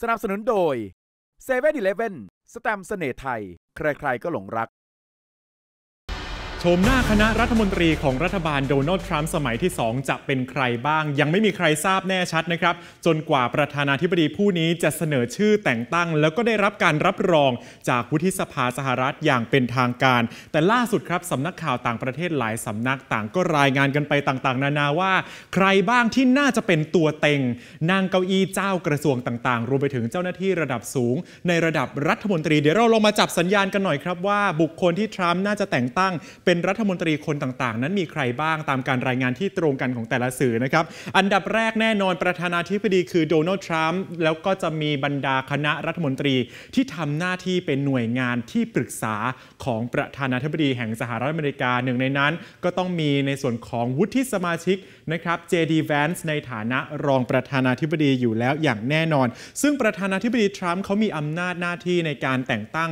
สนับสนุนโดย7 e เ e ่ e อีเเลฟว่นสแตมเสน่ห์ไทยใครๆก็หลงรักชมหน้าคณะรัฐมนตรีของรัฐบาลโดนัลด์ ทรัมป์สมัยที่ 2 จะเป็นใครบ้าง ยังไม่มีใครทราบแน่ชัดนะครับ จนกว่าประธานาธิบดีผู้นี้จะเสนอชื่อแต่งตั้ง แล้วก็ได้รับการรับรอง จากวุฒิสภาสหรัฐอย่างเป็นทางการ แต่ล่าสุดครับ สำนักข่าวต่างประเทศหลายสำนักต่างก็รายงานกันไปต่างๆ นานาว่าใครบ้างที่น่าจะเป็นตัวเต็งนางเก้าอี้เจ้ากระทรวงต่างๆรวมไปถึงเจ้าหน้าที่ระดับสูง ในระดับรัฐมนตรีเดี๋ยวเราลองมาจับสัญญาณกันหน่อยครับว่าบุคคลที่ทรัมป์น่าจะแต่งตั้งเป็น็นรัฐมนตรีคนต่าง ๆ นั้นมีใครบ้างตามการรายงานที่ตรงกันของแต่ละสื่อนะครับ อันดับแรกแน่นอนประธานาธิบดี คือโดนัลด์ทรัมป์แล้วก็จะมีบรรดาคณะรัฐมนตรีที่ทำหน้าที่เป็นหน่วยงานที่ปรึกษาของประธานาธิบดีแห่งสหรัฐอเมริกาหนึ่งในนั้นก็ต้องมีในส่วนของวุฒิสมาชิกนะครับ JD Vance ในฐานะรองประธานาธิบดีอยู่แล้วอย่างแน่นอน ซึ่งประธานาธิบดีทรัมป์เขามีอำนาจหน้าที่ในการแต่งตั้ง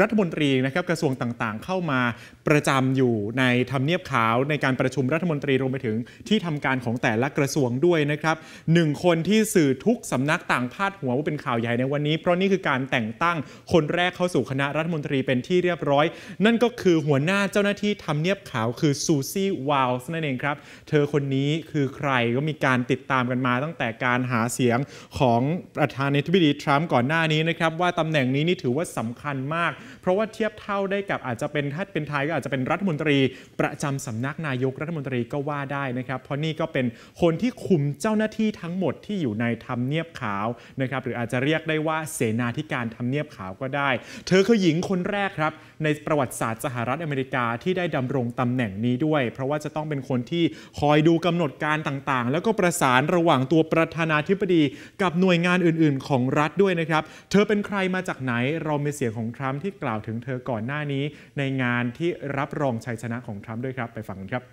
รัฐมนตรีนะครับกระทรวงต่างๆ เข้ามาประจำอยู่ในทำเนียบขาวในการประชุมรัฐมนตรีรวมไปถึงที่ทำการของแต่ละกระทรวงด้วยนะครับหนึ่งคนที่สื่อทุกสำนักต่างพาดหัวว่าเป็นข่าวใหญ่ในวันนี้ เพราะนี่คือการแต่งตั้งคนแรกเข้าสู่คณะรัฐมนตรีเป็นที่เรียบร้อย นั่นก็คือหัวหน้าเจ้าหน้าที่ทำเนียบขาวคือซูซี่วาลส์นั่นเองครับเธอคนนี้คือใครก็มีการติดตามกันมาตั้งแต่การหาเสียงของประธานาธิบดีทรัมป์ก่อนหน้านี้นะครับว่าตำแหน่งนี้นี่ถือว่าสำคัญมากเพราะว่าเทียบเท่าได้กับอาจจะเป็นถ้าเป็นไทยก็อาจจะเป็นรัฐมนตรี ประจำสำนักนายกรัฐมนตรีก็ว่าได้นะครับ เพราะนี่ก็เป็นคนที่คุมเจ้าหน้าที่ทั้งหมดที่อยู่ในทำเนียบขาวนะครับหรืออาจจะเรียกได้ว่าเสนาธิการทำเนียบขาวก็ได้ เธอคือหญิงคนแรกครับ ในประวัติศาสตร์สหรัฐอเมริกาที่ได้ดำรงตำแหน่งนี้ด้วย เพราะว่าจะต้องเป็นคนที่คอยดูกำหนดการต่างๆ แล้วก็ประสานระหว่างตัวประธานาธิบดี กับหน่วยงานอื่นๆ ของรัฐด้วยนะครับเธอเป็นใครมาจากไหนเราม่เสียงของทรัมป์ที่กล่าวถึงเธอก่อนหน้านี้ในงานที่รับรองชัยชนะของทรัมป์ด้วยครับไปฟังกันครับ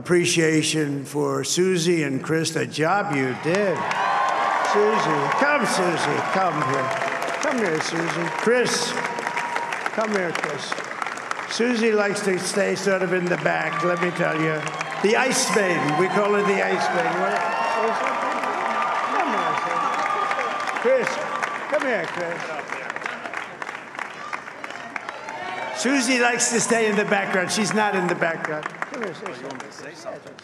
Appreciation for Susie and Chris the job you did Susie come Susie come here come here Susie Chris come here Chris Susie likes to stay sort of in the back let me tell you the Ice Maiden we call her the Ice Maiden come here right? Chris, come here, Chris. Susie likes to stay in the background. She's not in the background. Come here, oh, say something.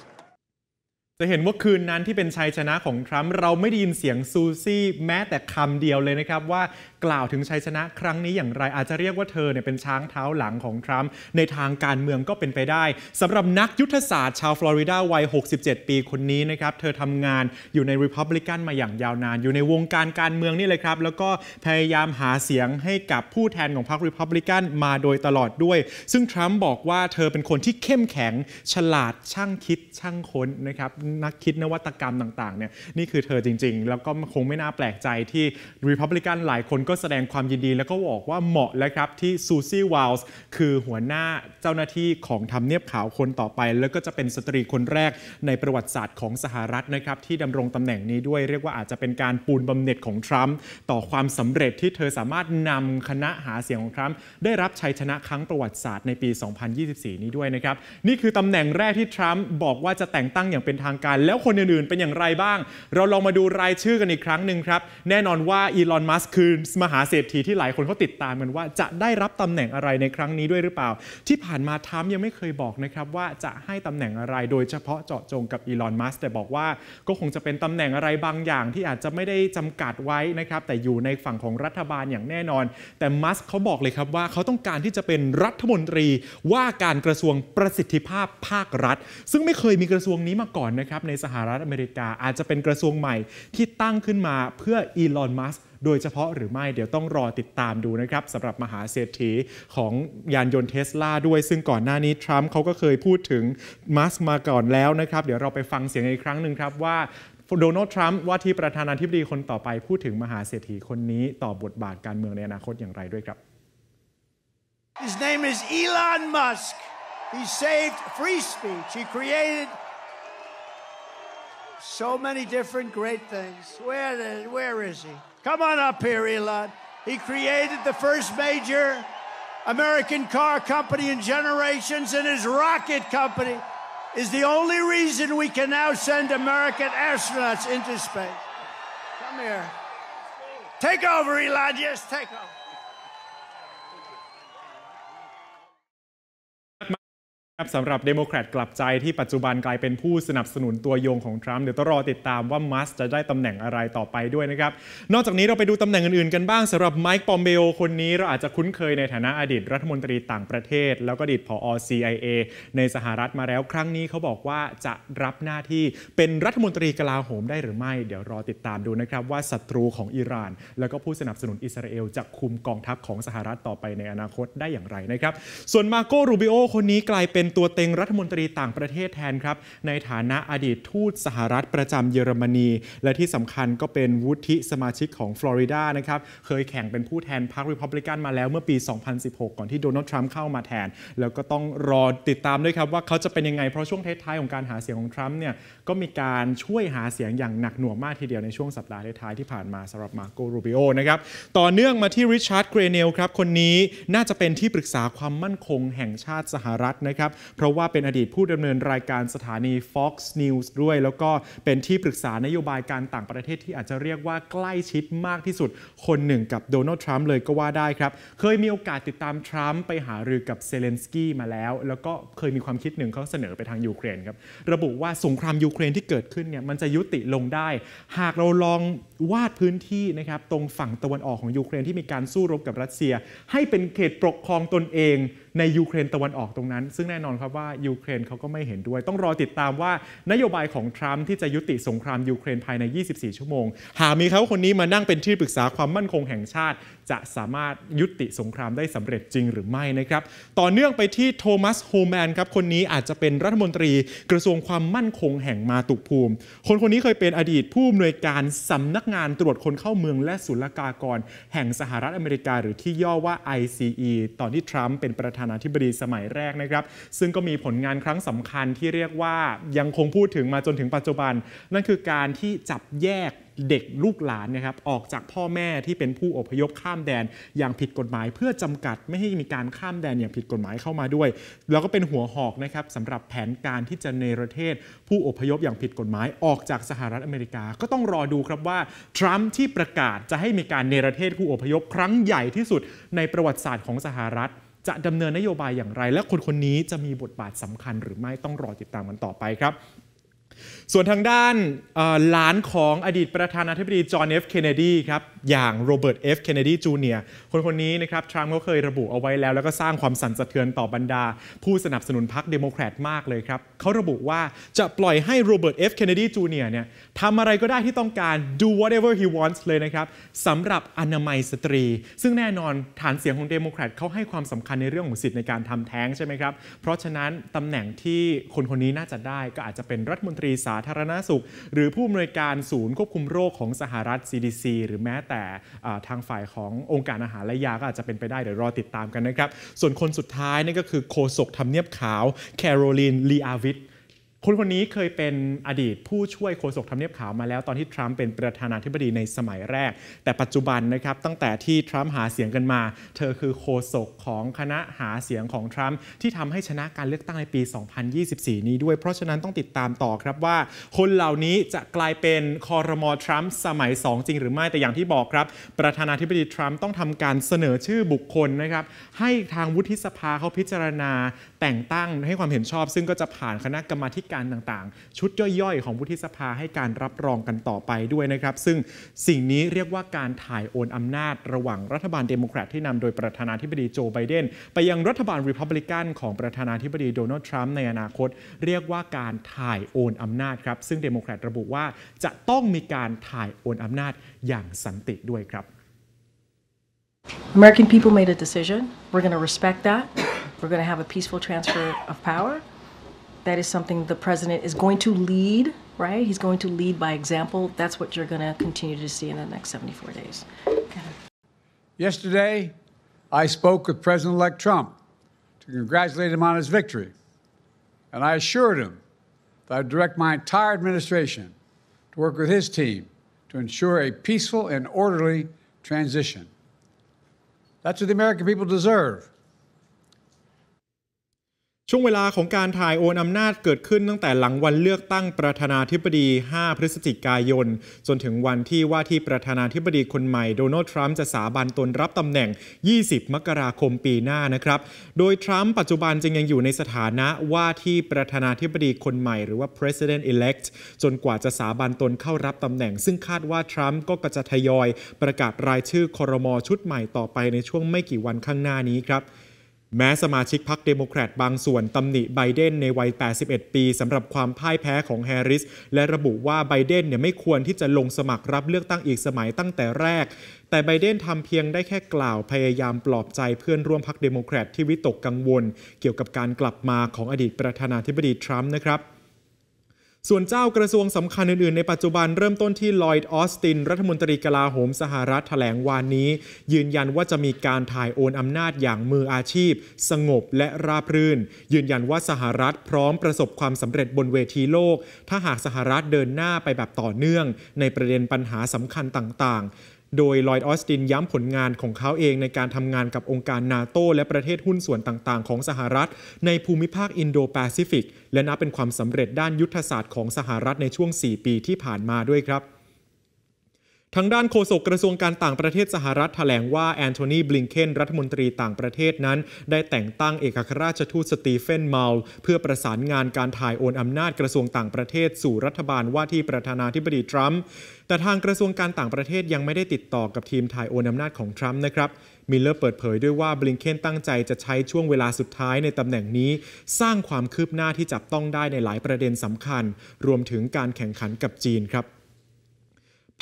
จะเห็นว่าคืนนั้นที่เป็นชัยชนะของทรัมป์เราไม่ได้ยินเสียงซูซี่แม้แต่คำเดียวเลยนะครับ ว่ากล่าวถึงชัยชนะครั้งนี้อย่างไร อาจจะเรียกว่าเธอเนี่ยเป็นช้างเท้าหลังของทรัมป์ในทางการเมืองก็เป็นไปได้สำหรับนักยุทธศาสตร์ชาวฟลอริดาวัย 67 ปีคนนี้นะครับเธอทำงานอยู่ในริพับลิกันมาอย่างยาวนาน อยู่ในวงการการเมืองนี่เลยครับแล้วก็พยายามหาเสียงให้กับผู้แทนของพรรคริพับลิกันมาโดยตลอดด้วย ซึ่งทรัมป์บอกว่าเธอเป็นคนที่เข้มแข็ง ฉลาดช่างคิดช่างค้นนะครับนักคิดนวัตกรรมต่างๆเนี่ยนี่คือเธอจริง ๆ แล้วก็คงไม่น่าแปลกใจที่รีพับลิกันหลายคนก็แสดงความยินดี แล้วก็บอกว่าเหมาะแล้วครับที่ซูซี่วอลส์คือหัวหน้าเจ้าหน้าที่ของทำเนียบขาวคนต่อไป แล้วก็จะเป็นสตรีคนแรกในประวัติศาสตร์ของสหรัฐนะครับที่ดำรงตำแหน่งนี้ด้วย เรียกว่าอาจจะเป็นการปูนบำเหน็จของทรัมป์ต่อความสำเร็จที่เธอสามารถนำคณะหาเสียงของทรัมป์ได้รับชัยชนะครั้งประวัติศาสตร์ในปี 2024 นี้ด้วยนะครับนี่คือตำแหน่งแรกที่ทรัมป์บอกว่าจะแต่งตั้งอย่างเป็นทางางการแล้วคนอื่นๆเป็นอย่างไรบ้าง เราลองมาดูรายชื่อกันอีกครั้งหนึ่งครับ แน่นอนว่าอีลอนมัสคือ มหาเศรษฐีที่หลายคนเขาติดตามกันว่า จะได้รับตำแหน่งอะไรในครั้งนี้ด้วยหรือเปล่า ที่ผ่านมาทัมยังไม่เคยบอกนะครับว่าจะให้ตำแหน่งอะไรโดยเฉพาะเจาะจงกับอีลอนมัสแต่บอกว่าก็คงจะเป็นตำแหน่งอะไรบางอย่างที่อาจจะไม่ได้จำกัดไว้นะครับแต่อยู่ในฝั่งของรัฐบาลอย่างแน่นอน แต่มัสเขาบอกเลยครับว่าเขาต้องการที่จะเป็นรัฐมนตรีว่าการกระทรวงประสิทธิภาพภาครัฐ ซึ่งไม่เคยมีกระทรวงนี้มาก่อนนะครับในสหรัฐอเมริกาอาจจะเป็นกระทรวงใหม่ที่ตั้งขึ้นมาเพื่ออีลอน มัสโดยเฉพาะหรือไม่เดี๋ยวต้องรอติดตามดูนะครับสำหรับมหาเศรษฐีของยานยนต์เทสลาด้วยซึ่งก่อนหน้านี้ทรัมป์เขาก็เคยพูดถึงมัสมาก่อนแล้วนะครับ เดี๋ยวเราไปฟังเสียงอีกครั้งหนึ่งครับ ว่าโดนัลด์ทรัมป์ว่าที่ประธานาธิบดีคนต่อไปพูดถึงมหาเศรษฐีคนนี้ต่อบทบาทการเมืองในอนาคตอย่างไรด้วยครับ His name is Elon Musk. He saved free speech. He created So many different great things. Where, did? where is he? Come on up here, Elon. He created the first major American car company in generations, and his rocket company is the only reason we can now send American astronauts into space. Come here. Take over, Elon. Just take over. ครับสำหรับเดโมแครตกลับใจที่ปัจจุบันกลายเป็นผู้สนับสนุนตัวยงของทรัมป์เดี๋ยวต้องรอติดตามว่ามัสจะได้ตำแหน่งอะไรต่อไปด้วยนะครับ นอกจากนี้เราไปดูตำแหน่งอื่นๆกันบ้างสำหรับไมค์ปอมเบโอคนนี้เราอาจจะคุ้นเคยในฐานะอดีตรัฐมนตรีต่างประเทศ แล้วก็อดีตผอ CIA ในสหรัฐมาแล้ว ครั้งนี้เขาบอกว่าจะรับหน้าที่เป็นรัฐมนตรีกลาโหมได้หรือไม่ เดี๋ยวรอติดตามดูนะครับว่าศัตรูของอิหร่านแล้วก็ผู้สนับสนุนอิสราเอลจะคุมกองทัพของสหรัฐต่อไปในอนาคตได้อย่างไรนะครับส่วนมาโกรูบิโอคนนี้กลายเป็นเป็นตัวเต็งรัฐมนตรีต่างประเทศแทนครับ ในฐานะอดีตทูตสหรัฐประจำเยอรมนี และที่สำคัญก็เป็นวุฒิสมาชิกของฟลอริดานะครับเคยแข่งเป็นผู้แทนพรรครีพับลิกันมาแล้วเมื่อปี 2016 ก่อนที่โดนัลด์ทรัมป์เข้ามาแทน แล้วก็ต้องรอติดตามด้วยครับว่าเขาจะเป็นยังไง เพราะช่วงท้ายๆของการหาเสียงของทรัมป์เนี่ยก็มีการช่วยหาเสียงอย่างหนักหน่วงมากทีเดียวในช่วงสัปดาห์ท้ายๆที่ผ่านมาสำหรับมาโกรูบิโอนะครับต่อเนื่องมาที่ริชาร์ดเกรเนลครับคนนี้น่าจะเป็นที่ปรึกษาความมั่นคงแห่งชาติสหรัฐนะครับเพราะว่าเป็นอดีตผู้ดำเนินรายการสถานี Fox News ด้วย แล้วก็เป็นที่ปรึกษานโยบายการต่างประเทศที่อาจจะเรียกว่าใกล้ชิดมากที่สุด คนหนึ่งกับโดนัลด์ทรัมป์เลยก็ว่าได้ครับ เคยมีโอกาสติดตามทรัมป์ไปหารือกับเซเลนสกี้มาแล้ว แล้วก็เคยมีความคิดหนึ่งเขาเสนอไปทางยูเครนครับ ระบุว่าสงครามยูเครนที่เกิดขึ้นเนี่ยมันจะยุติลงได้ หากเราลองวาดพื้นที่นะครับตรงฝั่งตะวันออกของยูเครนที่มีการสู้รบกับรัสเซีย ให้เป็นเขตปกครองตนเองในยูเครนตะวันออกตรงนั้น ซึ่งแน่นอนครับว่ายูเครนเขาก็ไม่เห็นด้วย ต้องรอติดตามว่า นโยบายของทรัมป์ที่จะยุติสงครามยูเครนภายใน 24 ชั่วโมง หามีเขาคนนี้มานั่งเป็นที่ปรึกษาความมั่นคงแห่งชาติ จะสามารถยุติสงครามได้สำเร็จจริงหรือไม่นะครับต่อเนื่องไปที่โทมัสโฮแมนครับคนนี้อาจจะเป็นรัฐมนตรีกระทรวงความมั่นคง แห่งมาตุภูมิ คนคนนี้เคยเป็นอดีตผู้อำนวยการสำนักงานตรวจคนเข้าเมืองและศุลกากร แห่งสหรัฐอเมริกา หรือที่ย่อว่า ICE ตอนที่ทรัมป์เป็นประธานานาธิบดีสมัยแรกนะครับ ซึ่งก็มีผลงานครั้งสำคัญที่เรียกว่ายังคงพูดถึงมาจนถึงปัจจุบัน นั่นคือการที่จับแยกเด็กลูกหลานนะครับออกจากพ่อแม่ที่เป็นผู้อพยพข้ามแดนอย่างผิดกฎหมาย เพื่อจำกัดไม่ให้มีการข้ามแดนอย่างผิดกฎหมายเข้ามาด้วย แล้วก็เป็นหัวหอกนะครับสำหรับแผนการที่จะเนรเทศผู้อพยพอย่างผิดกฎหมายออกจากสหรัฐอเมริกา ก็ต้องรอดูครับว่าทรัมป์ที่ประกาศจะให้มีการเนรเทศผู้อพยพ ครั้งใหญ่ที่สุด ในประวัติศาสตร์ของสหรัฐจะดำเนินนโยบายอย่างไร และคนคนนี้จะมีบทบาทสำคัญหรือไม่ต้องรอติดตามกันต่อไปครับส่วนทางด้านหลานของอดีตประธานาธิบดีจอห์นเอฟเคนเนดีครับอย่างโรเบิร์ตเอฟเคนเนดีจูเนียคนคนนี้นะครับทรัมป์เขาเคยระบุเอาไว้แล้ว แล้วก็สร้างความสั่นสะเทือนต่อบรรดา ผู้สนับสนุนพรรคเดโมแครตมากเลยครับเขาระบุว่าจะปล่อยให้โรเบิร์ตเอฟเคนเนดีจูเนียเนี่ยทำอะไรก็ได้ที่ต้องการ do whatever he wants เลยนะครับสำหรับอนามัยสตรี ซึ่งแน่นอนฐานเสียงของเดโมแครตเขาให้ความสำคัญในเรื่องของสิทธิในการทำแท้งใช่ไหมครับเพราะฉะนั้นตำแหน่งที่คนคนนี้น่าจะได้ก็อาจจะเป็นรัฐมนตรีสาาธารณาสุข หรือผู้อำนวยการศูนย์ควบคุมโรคของสหรัฐ CDC หรือแม้แต่ทางฝ่ายขององค์การอาหารและยาก็อาจจะเป็นไปได้เดี๋ยวรอติดตามกันนะครับ ส่วนคนสุดท้ายนี่ก็คือโคศกทำเนียบขาวแคโรลีนลีอาวิทคนคนนี้เคยเป็นอดีตผู้ช่วยโฆษกทำเนียบขาวมาแล้วตอนที่ทรัมป์เป็นประธานาธิบดีในสมัยแรก แต่ปัจจุบันนะครับ ตั้งแต่ที่ทรัมป์หาเสียงกันมา เธอคือโฆษกของคณะหาเสียงของทรัมป์ที่ทำให้ชนะการเลือกตั้งในปี 2024 นี้ด้วยเพราะฉะนั้นต้องติดตามต่อครับว่าคนเหล่านี้จะกลายเป็นคอรมอทรัมป์สมัย 2 จริง หรือไม่แต่อย่างที่บอกครับประธานาธิบดีทรัมป์ต้องทำการเสนอชื่อบุคคลนะครับให้ทางวุฒิสภาเขาพิจารณาแต่งตั้งให้ความเห็นชอบ ซึ่งก็จะผ่านคณะกรรมาการต่างๆ ชุดย่อยๆ ของวุฒิสภาให้การรับรองกันต่อไปด้วยนะครับ ซึ่งสิ่งนี้เรียกว่าการถ่ายโอนอำนาจระหว่างรัฐบาลเดโมแครตที่นำโดยประธานาธิบดีโจ ไบเดน ไปยังรัฐบาลริพับลิกันของประธานาธิบดีโดนัลด์ ทรัมป์ในอนาคต เรียกว่าการถ่ายโอนอำนาจครับ ซึ่งเดโมแครตระบุว่าจะต้องมีการถ่ายโอนอำนาจอย่างสันติด้วยครับ American people made a decision. We're going to respect that. We're going to have a peaceful transfer of power. That is something the president is going to lead, right? He's going to lead by example. That's what you're going to continue to see in the next 74 days. Yesterday, I spoke with President elect Trump to congratulate him on his victory. And I assured him that I would direct my entire administration to work with his team to ensure a peaceful and orderly transition. That's what the American people deserve. ช่วงเวลาของการถ่ายโอนอำนาจเกิดขึ้นตั้งแต่หลังวันเลือกตั้งประธานาธิบดี 5 พฤศจิกายน จนถึงวันที่ว่าที่ประธานาธิบดีคนใหม่โดนัลด์ทรัมป์จะสาบานตนรับตำแหน่ง 20 มกราคมปีหน้านะครับ โดยทรัมป์ปัจจุบันจึงยังอยู่ในสถานะว่าที่ประธานาธิบดีคนใหม่หรือว่า president elect จนกว่าจะสาบานตนเข้ารับตำแหน่งซึ่งคาดว่าทรัมป์ก็จะทยอยประกาศรายชื่อคอรมอชุดใหม่ต่อไปในช่วงไม่กี่วันข้างหน้านี้ครับแม้สมาชิกพรรคเดโมแครตบางส่วนตำหนิไบเดนในวัย 81 ปีสำหรับความพ่ายแพ้ของแฮร์ริส และระบุว่าไบเดนเนี่ยไม่ควรที่จะลงสมัครรับเลือกตั้งอีกสมัยตั้งแต่แรก แต่ไบเดนทำเพียงได้แค่กล่าวพยายามปลอบใจ เพื่อนร่วมพรรคเดโมแครตที่วิตกกังวล เกี่ยวกับการกลับมาของอดีตประธานาธิบดีทรัมป์นะครับส่วนเจ้ากระทรวงสำคัญอื่นๆ ในปัจจุบันเริ่มต้นที่ลอยด์ออสติน รัฐมนตรีกลาโหมสหรัฐแถลงวานนี้ ยืนยันว่าจะมีการถ่ายโอนอำนาจอย่างมืออาชีพ สงบและราบรื่น ยืนยันว่าสหรัฐพร้อมประสบความสำเร็จบนเวทีโลก ถ้าหากสหรัฐเดินหน้าไปแบบต่อเนื่อง ในประเด็นปัญหาสำคัญต่างๆโดยลอยด์ออสตินย้ำผลงานของเขาเองในการทำงานกับองค์การนาโตและประเทศหุ้นส่วนต่าง ๆ ของสหรัฐในภูมิภาคอินโดแปซิฟิก และนับเป็นความสำเร็จด้านยุทธศาสตร์ของสหรัฐในช่วง 4 ปีที่ผ่านมาด้วยครับทางด้านโฆษกกระทรวงการต่างประเทศสหรัฐถแถลงว่าแอนโทนีบลิงเคนรัฐมนตรีต่างประเทศนั้น ได้แต่งตั้งเอกอัครราชทูตสตีเฟนเมาลเพื่อประสานงานการถ่ายโอนอำนาจกระทรวงต่างประเทศสู่รัฐบาลว่าที่ประธานาธิบดีทรัมป์แต่ทางกระทรวงการต่างประเทศยังไม่ได้ติดต่อกับทีมถ่ายโอนอำนาจของทรัมป์นะครับมิลเลอร์เปิดเผยด้วยว่าบลิงเคนตั้งใจจะใช้ช่วงเวลาสุดท้ายในตำแหน่งนี้สร้างความคืบหน้าที่จับต้องได้ในหลายประเด็นสำคัญ รวมถึงการแข่งขันกับจีนครับ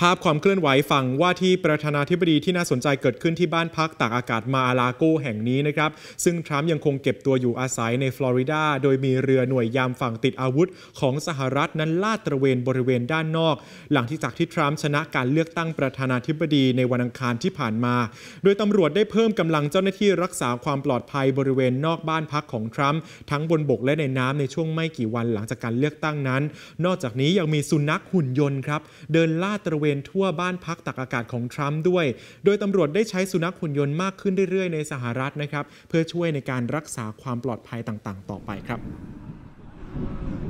ภาพความเคลื่อนไหวฝั่งว่าที่ประธานาธิบดีที่น่าสนใจเกิดขึ้นที่บ้านพัก ตากอากาศมาอาลาโกแห่งนี้นะครับ ซึ่งทรัมป์ยังคงเก็บตัวอยู่อาศัยในฟลอริดาโดยมีเรือหน่วยยามฝั่งติดอาวุธ ของสหรัฐนั้นลาดตระเวนบริเวณด้านนอก หลังที่จากที่ทรัมป์ชนะการเลือกตั้งประธานาธิบดีในวันอังคารที่ผ่านมา โดยตำรวจได้เพิ่มกำลังเจ้าหน้าที่รักษาความปลอดภัยบริเวณนอกบ้านพักของทรัมป์ทั้งบนบกและในน้ำในช่วงไม่กี่วันหลังจากการเลือกตั้งนั้น นอกจากนี้ยังมีสุนัขหุ่นยนต์ครับเดินลาดตระเวเวณทั่วบ้านพักตักอากาศของทรัมป์ด้วย โดยตำรวจได้ใช้สุนัขหุ่นยนต์มากขึ้นเรื่อยๆในสหรัฐนะครับ เพื่อช่วยในการรักษาความปลอดภัยต่างๆ ต่อไปครับ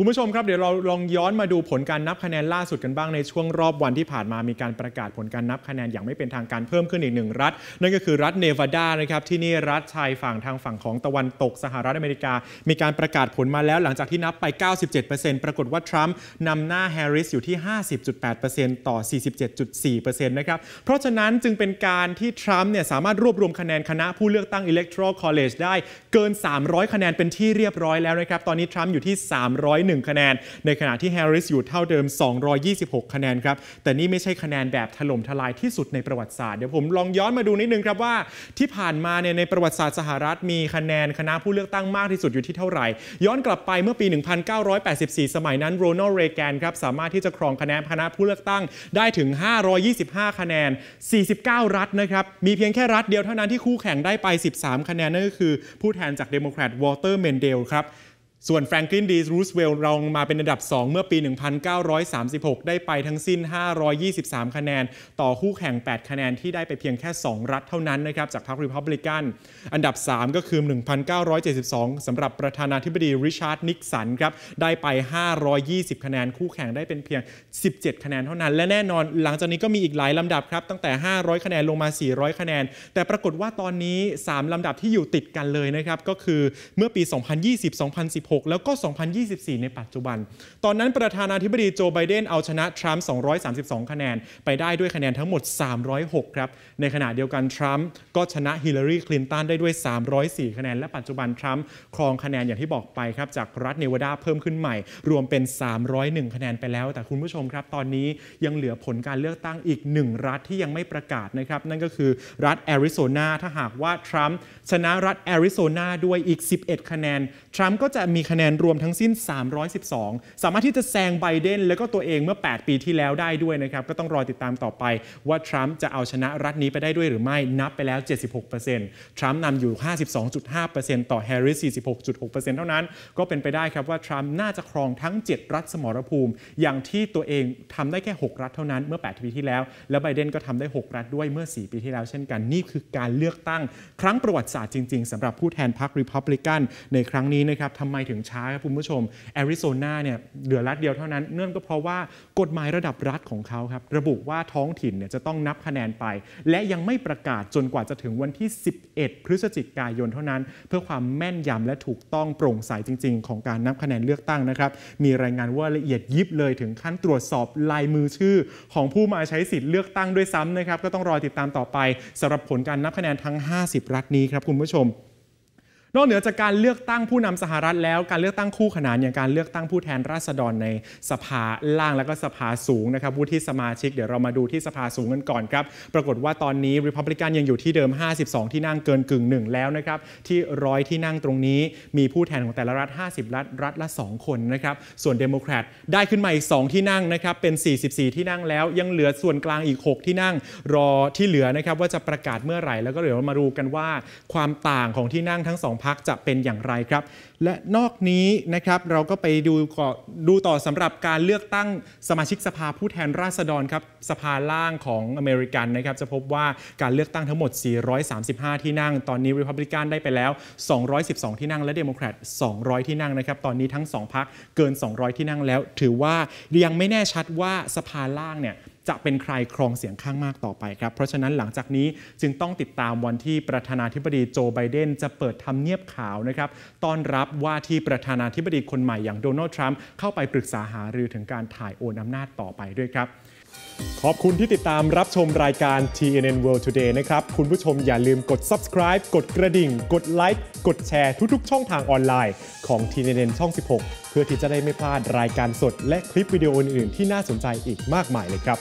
คุณผู้ชมครับ เดี๋ยวเราลองย้อนมาดูผลการนับคะแนนล่าสุดกันบ้างในช่วงรอบวันที่ผ่านมามีการประกาศผลการนับคะแนนอย่างไม่เป็นทางการเพิ่มขึ้นอีกหนึ่งรัฐนั่นก็คือรัฐเนวาดานะครับที่นี่รัฐชายฝั่งทางฝั่งของตะวันตกสหรัฐอเมริกา มีการประกาศผลมาแล้วหลังจากที่นับไป 97%ปรากฏว่าทรัมป์นำหน้าแฮร์ริสอยู่ที่ 50.8%ต่อ 47.4%นะครับเพราะฉะนั้นจึงเป็นการที่ทรัมป์เนี่ยสามารถรวบรวมคะแนนคณะ ผู้เลือกตั้ง Electoral College ได้ เกิน 300 คะแนนเป็นที่เรียบร้อยแล้วนะครับตอนนี้ทรัมป์อยู่ที่ 300 101คะแนนในขณะที่แฮร์ริสอยู่เท่าเดิม 226 คะแนนครับแต่นี่ไม่ใช่คะแนนแบบถล่มทลายที่สุดในประวัติศาสตร์เดี๋ยวผมลองย้อนมาดูนิดนึงครับว่าที่ผ่านมาเนี่ยในประวัติศาสตร์สหรัฐมีคะแนนคณะผู้เลือกตั้งมากที่สุดอยู่ที่เท่าไหร่ ย้อนกลับไปเมื่อปี 1984 สมัยนั้นโรนัลเรแกนครับสามารถที่จะครองคะแนนคณะผู้เลือกตั้งได้ถึง 525 คะแนน 49 รัฐนะครับมีเพียงแค่รัฐเดียวเท่านั้นที่คู่แข่งได้ไป 13 คะแนนนั่นก็คือผู้แทนจากเดโมแครตวอเตอร์เมนเดลครับส่วนแฟรงคลินดีรูสเวลรองมาเป็นอันดับ 2 เมื่อปี 1936 ได้ไปทั้งสิ้น 523 คะแนน ต่อคู่แข่ง 8 คะแนนที่ได้ไปเพียงแค่ 2 รัฐเท่านั้นนะครับจากพรรครีพับลิกัน อันดับ 3 ก็คือ 1972สำหรับประธานาธิบดีริชาร์ดนิกสันครับได้ไป 520 คะแนน คู่แข่งได้เป็นเพียง 17 คะแนนเท่านั้น และแน่นอนหลังจากนี้ก็มีอีกหลายลำดับครับตั้งแต่ 500 คะแนนลงมา 400 คะแนน แต่ปรากฏว่าตอนนี้ 3ลำดับที่อยู่ติดกันเลยนะครับก็คือเมื่อปี 2020 2016 2016แล้วก็ 2024 ในปัจจุบัน ตอนนั้นประธานาธิบดีโจ ไบเดนเอาชนะทรัมป์ 232 คะแนน ไปได้ด้วยคะแนนทั้งหมด 306 ครับ ในขณะเดียวกันทรัมป์ก็ชนะฮิลลารี คลินตันได้ด้วย 304 คะแนน และปัจจุบันทรัมป์ครองคะแนนอย่างที่บอกไปครับจากรัฐเนวาดาเพิ่มขึ้นใหม่ รวมเป็น 301 คะแนนไปแล้ว แต่คุณผู้ชมครับ ตอนนี้ยังเหลือผลการเลือกตั้งอีกหนึ่งรัฐที่ยังไม่ประกาศนะครับนั่นก็คือ รัฐแอริโซนา ถ้าหากว่าทรัมป์ชนะรัฐแอริโซนาด้วยอีก 11 คะแนนทรัมป์ก็จะมมีคะแนนรวมทั้งสิ้น 312 สามารถที่จะแซงไบเดนแล้วก็ตัวเองเมื่อ 8 ปีที่แล้วได้ด้วยนะครับ ก็ต้องรอติดตามต่อไปว่าทรัมป์จะเอาชนะรัฐนี้ไปได้ด้วยหรือไม่ นับไปแล้ว 76%ทรัมป์นำอยู่ 52.5%ต่อแฮร์ริส 46.6%เท่านั้น ก็เป็นไปได้ครับว่าทรัมป์น่าจะครองทั้ง 7 รัฐสมรภูมิ อย่างที่ตัวเองทำได้แค่ 6 รัฐเท่านั้นเมื่อ 8 ปีที่แล้ว และไบเดนก็ทำได้ 6 รัฐด้วยเมื่อ 4 ปีที่แล้ว เช่นกัน นี่คือการเลือกตั้งครั้งประวัติศาสตร์จริงๆสาหรับผู้แทนพรรครีพับลิกันในครั้งนี้นะครับทำไมถึงช้าครับ คุณผู้ชม แอริโซนาเนี่ยเหลือรัฐเดียวเท่านั้นเนื่องก็เพราะว่ากฎหมายระดับรัฐของเขาครับระบุว่าท้องถิ่นเนี่ยจะต้องนับคะแนนไป และยังไม่ประกาศจนกว่าจะถึงวันที่ 11 พฤศจิกายนเท่านั้น เพื่อความแม่นยำและถูกต้องโปร่งใสจริงๆ ของการนับคะแนนเลือกตั้งนะครับ มีรายงานว่าละเอียดยิบเลยถึงขั้นตรวจสอบลายมือชื่อ ของผู้มาใช้สิทธิ์เลือกตั้งด้วยซ้ำนะครับก็ต้องรอติดตามต่อไปสำหรับผลการนับคะแนนทั้ง50 รัฐนี้ครับคุณผู้ชมนอกเหนือจากการเลือกตั้งผู้นำสหรัฐแล้วการเลือกตั้งคู่ขนานอย่างการเลือกตั้งผู้แทนราษฎรในสภาล่างและก็สภาสูงนะครับผู้ที่สมาชิกเดี๋ยวเรามาดูที่สภาสูงกันก่อนครับ ปรากฏว่าตอนนี้ริพับลิกันยังอยู่ที่เดิม 52 ที่นั่งเกินกึ่งหนึ่งแล้วนะครับที่ร้อยที่นั่งตรงนี้มีผู้แทนของแต่ละรัฐ 50 รัฐรัฐละ 2 คนนะครับส่วนเดโมแครตได้ขึ้นมาอีก2ที่นั่งนะครับเป็น 44 ที่นั่งแล้ว ยังเหลือส่วนกลางอีก 6 ที่นั่งรอที่เหลือนะครับว่าจะประกาศเมื่อไหร่แล้วก็เดี๋ยวมาดูกันว่า ความต่างของที่นั่งทั้ง2พักจะเป็นอย่างไรครับ และนอกนี้นะครับเราก็ไปดูดูต่อสำหรับการเลือกตั้งสมาชิกสภาผู้แทนราษฎรครับสภาล่างของอเมริกันนะครับจะพบว่าการเลือกตั้งทั้งหมด 435 ที่นั่ง ตอนนี้ริพับลิกันได้ไปแล้ว 212 ที่นั่งและเดโมแครต 200 ที่นั่งนะครับตอนนี้ทั้ง 2 พักเกิน 200 ที่นั่งแล้ว ถือว่ายังไม่แน่ชัดว่าสภาล่างเนี่ยจะเป็นใครครองเสียงข้างมากต่อไปครับ เพราะฉะนั้นหลังจากนี้จึงต้องติดตามวันที่ประธานาธิบดีโจไบเดน จะเปิดทำเนียบขาวนะครับต้อนรับว่าที่ประธานาธิบดีคนใหม่อย่างโดนัลด์ทรัมป์เข้าไปปรึกษาหารือถึงการถ่ายโอนอำนาจต่อไปด้วยครับขอบคุณที่ติดตามรับชมรายการ TNN World Today นะครับ คุณผู้ชมอย่าลืมกด subscribe กดกระดิ่ง กดไลค์กดแชร์ทุกๆ ช่องทางออนไลน์ของ TNN ช่อง 16 เพื่อที่จะได้ไม่พลาดรายการสดและคลิปวิดีโออื่น ๆ ที่น่าสนใจอีกมากมายเลยครับ